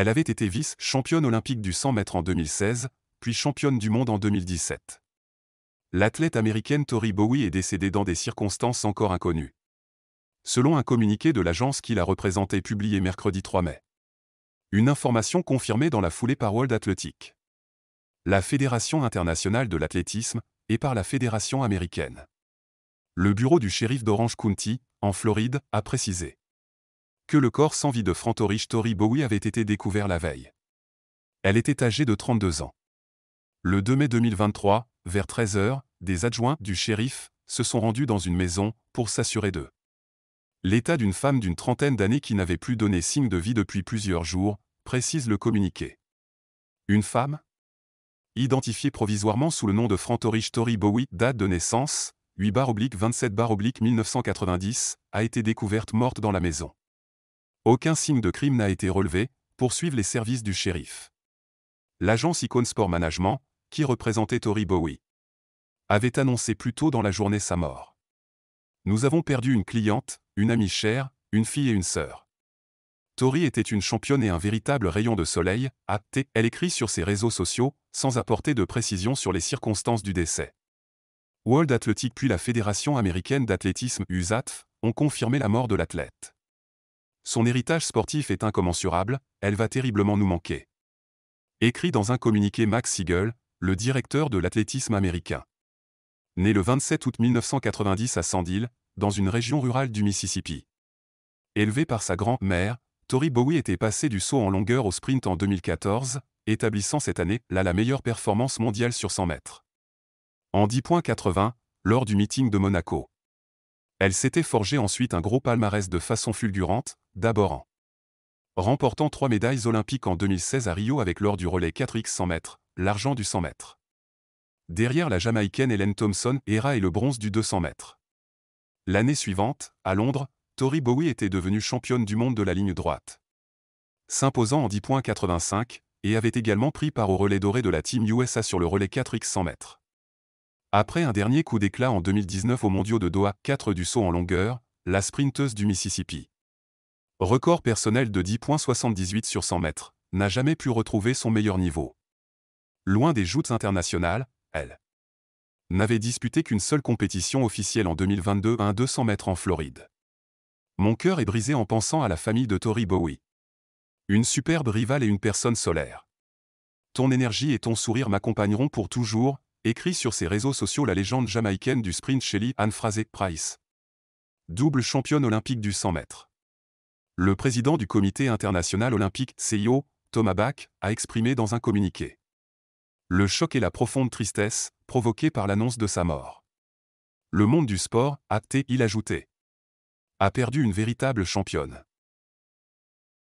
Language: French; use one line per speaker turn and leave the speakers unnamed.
Elle avait été vice-championne olympique du 100 mètres en 2016, puis championne du monde en 2017. L'athlète américaine Tori Bowie est décédée dans des circonstances encore inconnues. Selon un communiqué de l'agence qui la représentait publié mercredi 3 mai. Une information confirmée dans la foulée par World Athletic. La Fédération internationale de l'athlétisme et par la Fédération américaine. Le bureau du shérif d'Orange County, en Floride, a précisé que le corps sans vie de Frantorich Tori Bowie avait été découvert la veille. Elle était âgée de 32 ans. Le 2 mai 2023, vers 13h, des adjoints du shérif se sont rendus dans une maison pour s'assurer d'eux. L'état d'une femme d'une trentaine d'années qui n'avait plus donné signe de vie depuis plusieurs jours, précise le communiqué. Une femme Identifiée provisoirement sous le nom de Frantorich Tori Bowie, date de naissance, 8-27-1990, a été découverte morte dans la maison. Aucun signe de crime n'a été relevé, poursuivent les services du shérif. L'agence Icon Sport Management, qui représentait Tori Bowie, avait annoncé plus tôt dans la journée sa mort. Nous avons perdu une cliente, une amie chère, une fille et une sœur. Tori était une championne et un véritable rayon de soleil, apté », Elle écrit sur ses réseaux sociaux, sans apporter de précision sur les circonstances du décès. World Athletic puis la Fédération américaine d'athlétisme USATF ont confirmé la mort de l'athlète. Son héritage sportif est incommensurable, elle va terriblement nous manquer. Écrit dans un communiqué Max Siegel, le directeur de l'athlétisme américain. Né le 27 août 1990 à Sandil, dans une région rurale du Mississippi. Élevé par sa grand-mère, Tori Bowie était passé du saut en longueur au sprint en 2014, établissant cette année là la meilleure performance mondiale sur 100 mètres. En 10.80, lors du meeting de Monaco. Elle s'était forgée ensuite un gros palmarès de façon fulgurante, d'abord en remportant trois médailles olympiques en 2016 à Rio avec l'or du relais 4x 100 mètres, l'argent du 100 mètres. Derrière la Jamaïcaine Hélène Thompson, Hera et le bronze du 200 mètres. L'année suivante, à Londres, Tori Bowie était devenue championne du monde de la ligne droite. S'imposant en 10.85, et avait également pris part au relais doré de la Team USA sur le relais 4x 100 mètres. Après un dernier coup d'éclat en 2019 aux mondiaux de Doha, 4 du saut en longueur, la sprinteuse du Mississippi. Record personnel de 10,78 sur 100 mètres, n'a jamais pu retrouver son meilleur niveau. Loin des joutes internationales, elle n'avait disputé qu'une seule compétition officielle en 2022 à un 200 mètres en Floride. Mon cœur est brisé en pensant à la famille de Tori Bowie. Une superbe rivale et une personne solaire. Ton énergie et ton sourire m'accompagneront pour toujours, écrit sur ses réseaux sociaux la légende jamaïcaine du sprint Shelly Anne Fraser Price. Double championne olympique du 100 mètres. Le président du comité international olympique, CIO, Thomas Bach, a exprimé dans un communiqué le choc et la profonde tristesse provoqués par l'annonce de sa mort. Le monde du sport, a-t-il ajouté, a perdu une véritable championne.